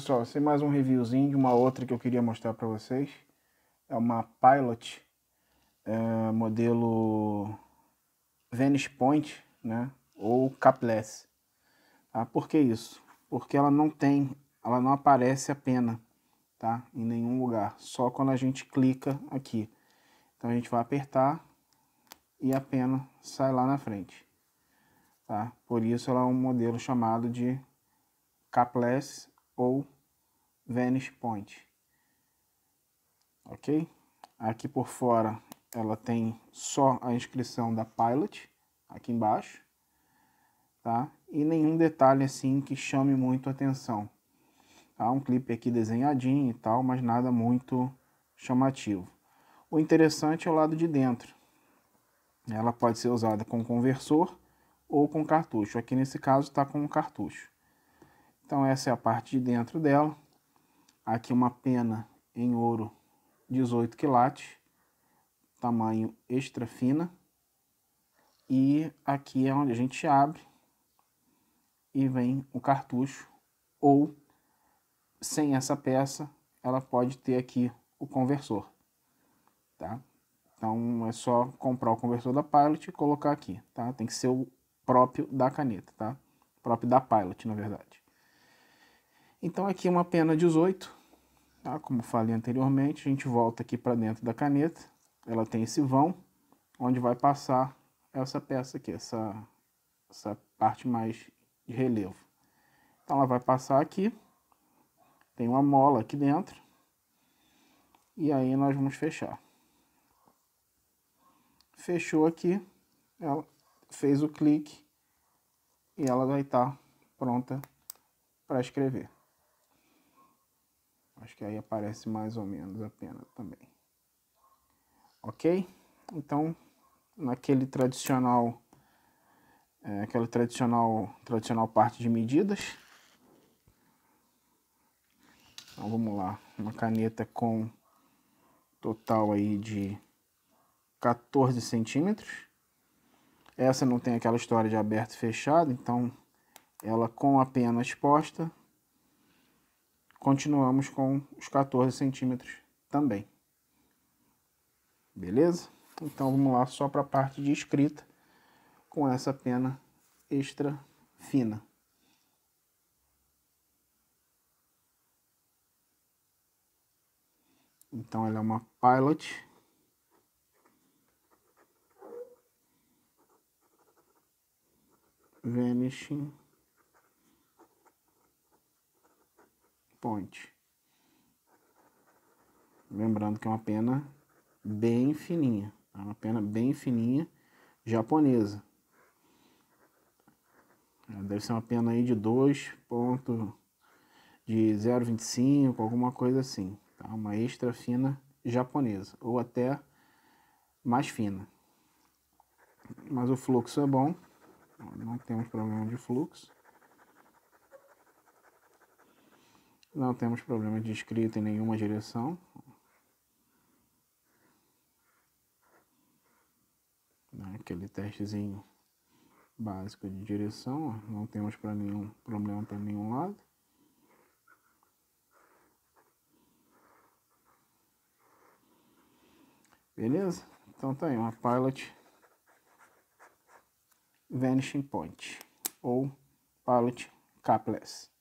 pessoal, esse é mais um reviewzinho de uma outra que eu queria mostrar para vocês. É uma Pilot, é, modelo Venice Point, né? Ou Capless. Ah, por que isso? Porque ela não tem, ela não aparece a pena, tá? Em nenhum lugar, só quando a gente clica aqui. Então a gente vai apertar e a pena sai lá na frente. Tá? Por isso ela é um modelo chamado de Capless ou Venice Point. Ok? Aqui por fora ela tem só a inscrição da Pilot, aqui embaixo, tá? E nenhum detalhe assim que chame muito atenção. Há tá? Um clipe aqui desenhadinho e tal, mas nada muito chamativo. O interessante é o lado de dentro. Ela pode ser usada com conversor ou com cartucho. Aqui nesse caso está com cartucho. Então essa é a parte de dentro dela. Aqui uma pena em ouro 18 quilates, tamanho extra fina. E aqui é onde a gente abre e vem o cartucho. Ou, sem essa peça, ela pode ter aqui o conversor. Tá? Então é só comprar o conversor da Pilot e colocar aqui, tá? Tem que ser o próprio da caneta, tá? O próprio da Pilot, na verdade. Então aqui uma pena 18, tá? como falei anteriormente, a gente volta aqui para dentro da caneta, ela tem esse vão, onde vai passar essa peça aqui, essa, essa parte mais de relevo. Então ela vai passar aqui, tem uma mola aqui dentro, e aí nós vamos fechar. Fechou aqui, ela fez o clique e ela vai estar tá pronta para escrever. Acho que aí aparece mais ou menos a pena também. Ok? Então, naquele tradicional, é, aquela tradicional, tradicional parte de medidas. Então vamos lá, uma caneta com total aí de 14 centímetros. Essa não tem aquela história de aberto e fechado, então ela com a pena exposta continuamos com os 14 centímetros também. Beleza? Então vamos lá só para a parte de escrita com essa pena extra fina. Então ela é uma Pilot. Vanishing Lembrando que é uma pena bem fininha, é uma pena bem fininha japonesa. Deve ser uma pena aí de 2 ponto de 0,25, alguma coisa assim, tá? Uma extra fina japonesa ou até mais fina. Mas o fluxo é bom, não temos problema de fluxo. Não temos problema de escrita em nenhuma direção. Né, aquele testezinho básico de direção, não temos para nenhum problema para nenhum lado. Beleza? Então tá aí uma pilot vanishing point ou pilot capless.